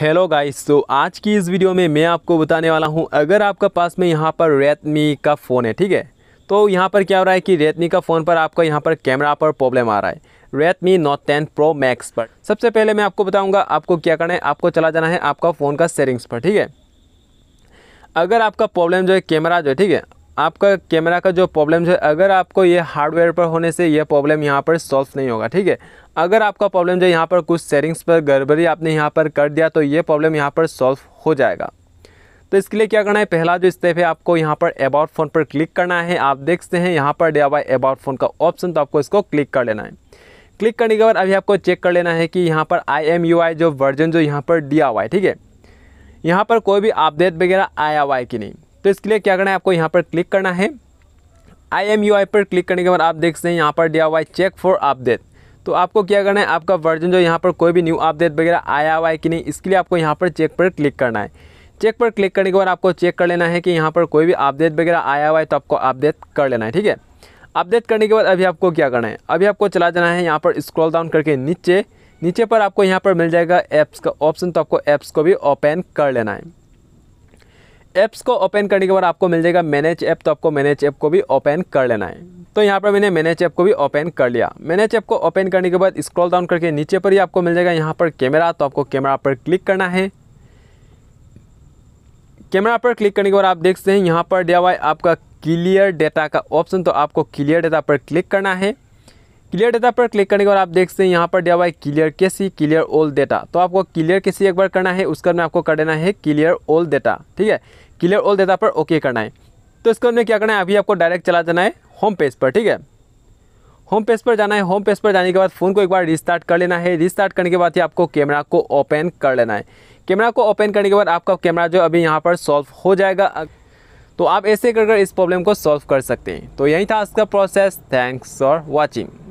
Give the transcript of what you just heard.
hello guys तो आज की इस वीडियो में मैं आपको बताने वाला हूं अगर आपका पास में यहां पर रेडमी का फ़ोन है ठीक है तो यहां पर क्या हो रहा है कि रेडमी का फ़ोन पर आपका यहां पर कैमरा पर प्रॉब्लम आ रहा है Redmi note ten pro max पर सबसे पहले मैं आपको बताऊँगा आपको क्या करना है आपको चला जाना है आपका फ़ोन का सेटिंग्स पर ठीक है अगर आपका प्रॉब्लम जो है कैमरा जो है ठीक है आपका कैमरा का जो प्रॉब्लम है अगर आपको ये हार्डवेयर पर होने से यह प्रॉब्लम यहाँ पर सॉल्व नहीं होगा ठीक है अगर आपका प्रॉब्लम जो यहाँ पर कुछ सेटिंग्स पर गड़बड़ी आपने यहाँ पर कर दिया तो ये प्रॉब्लम यहाँ पर सॉल्व हो जाएगा तो इसके लिए क्या करना है पहला जो स्टेप है आपको यहाँ पर अबाउट फ़ोन पर क्लिक करना है आप देखते हैं यहाँ पर दिया बाई अबाउट फ़ोन का ऑप्शन तो आपको इसको क्लिक कर लेना है क्लिक करने के बाद अभी आपको चेक कर लेना है कि यहाँ पर आई एम यू आई जो वर्जन जो यहाँ पर डी हुआ है ठीक है यहाँ पर कोई भी अपडेट वगैरह आया हुआ है कि नहीं तो इसके लिए क्या करना है आपको यहाँ पर क्लिक करना है आई एम यू आई पर क्लिक करने के बाद आप देख सकते हैं यहाँ पर दिया हुआ है चेक फॉर अपडेट तो आपको क्या करना है आपका वर्जन जो यहाँ पर कोई भी न्यू अपडेट वगैरह आया हुआ है कि नहीं इसके लिए आपको यहाँ पर चेक पर क्लिक करना है चेक पर क्लिक करने के बाद आपको चेक कर लेना है कि यहाँ पर कोई भी अपडेट वगैरह आया हुआ है तो आपको अपडेट कर लेना है ठीक है अपडेट करने के बाद अभी आपको क्या करना है अभी आपको चला जाना है यहाँ पर स्क्रॉल डाउन करके नीचे नीचे पर आपको यहाँ पर मिल जाएगा ऐप्स का ऑप्शन तो आपको ऐप्स को भी ओपन कर लेना है ऐप्स को ओपन करने के बाद आपको मिल जाएगा मैनेज ऐप तो आपको मैनेज ऐप को भी ओपन कर लेना है तो यहाँ पर मैंने मैनेज ऐप को भी ओपन कर लिया मैनेज ऐप को ओपन करने के बाद स्क्रॉल डाउन करके नीचे पर ही आपको मिल जाएगा यहाँ पर कैमरा तो आपको कैमरा पर क्लिक करना है कैमरा पर क्लिक करने के बाद आप देखते हैं यहाँ पर दिया हुआ है आपका क्लियर डेटा का ऑप्शन तो आपको क्लियर डेटा पर क्लिक करना है क्लियर डेटा पर क्लिक करने के बाद आप देख सकते हैं यहाँ पर दिया हुआ है क्लियर सी क्लियर ऑल डेटा तो आपको क्लियर सी एक बार करना है उसका में आपको कर देना है क्लियर ऑल डेटा ठीक है क्लियर ऑल डेटा पर ओके करना है तो इसका हमने क्या करना है अभी आपको डायरेक्ट चला जाना है होम पेज पर ठीक है होम पेज पर जाना है होम पेज पर जाने के बाद फ़ोन को एक बार रिस्टार्ट कर लेना है रिस्टार्ट करने के बाद ही आपको कैमरा को ओपन कर लेना है कैमरा को ओपन करने के बाद आपका कैमरा जो अभी यहाँ पर सॉल्व हो जाएगा तो आप ऐसे कर कर इस प्रॉब्लम को सॉल्व कर सकते हैं तो यही था आज का प्रोसेस थैंक्स फॉर वॉचिंग